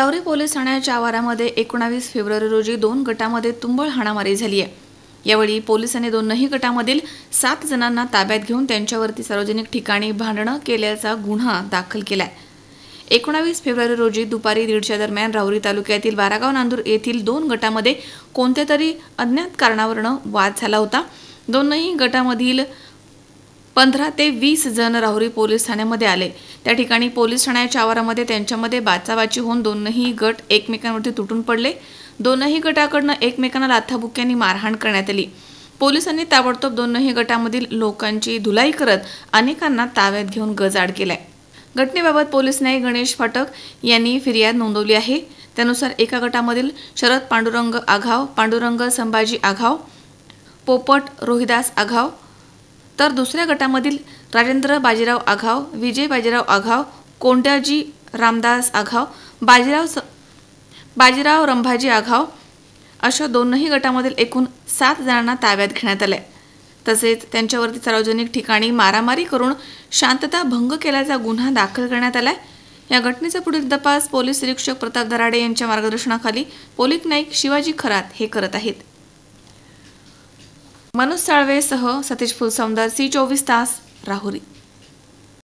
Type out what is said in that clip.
रावरी police ठाण्याच्या आवारामध्ये एकोणावीस फेब्रुवारी रोजी दोन गटामध्ये तुंबळ हाणामारी झाली आहे यावेळी पोलिसांनी दोनही गटामधील सात जणांना ताब्यात घेऊन त्यांच्यावरती सार्वजनिक ठिकाणी भांडणं केल्याचा गुन्हा दाखल केला आहे एकोणावीस फेब्रुवारी रोजी दुपारी दीडच्या दरम्यान रावरी तालुक्यातील बारागाव नांदूर येथील दोन गटामध्ये कोणत्या तरी अज्ञात कारणावरनं वाद झाला होता दोनही गटामधील पंधरा ते वीस जण राहुरी पोलीस ठाण्यामध्ये आले त्या ठिकाणी पोलीस ठाण्याच्या आवारामध्ये त्यांच्यामध्ये बाचाबाची होऊन दोनही गट एकमेकांवरती तुटून पडले दोनही गटाकडनं एकमेकांना लाथाबुक्यांनी मारहाण करण्यात आली पोलिसांनी ताबडतोब दोनही गटामधील लोकांची धुलाई करत अनेकांना ताब्यात घेऊन गजाड केलाय घटनेबाबत पोलीस न्यायिक गणेश फाटक यांनी फिर्याद नोंदवली आहे त्यानुसार एका गटामधील शरद पांडुरंग आघाव पांडुरंग संभाजी आघाव पोपट रोहिदास आघाव तर दुसऱ्या गटामधील राजेंद्र बाजीराव आघाव विजय बाजीराव आघाव कोंड्याजी रामदास आघाव बाजीराव स बाजीराव रंभाजी आघाव अशा दोनही गटामधील एकूण सात जणांना ताब्यात घेण्यात आले तसेच त्यांच्यावरती सार्वजनिक ठिकाणी मारामारी करून शांतता भंग केल्याचा गुन्हा दाखल करण्यात आला या घटनेचा पुढील तपास पोलीस निरीक्षक प्रताप दराडे यांच्या मार्गदर्शनाखाली पोलिस नाईक शिवाजी खरात हे करत आहेत मनोज साळवेसह सतीश फुलसौमदार सी चोवीस तास राहुरी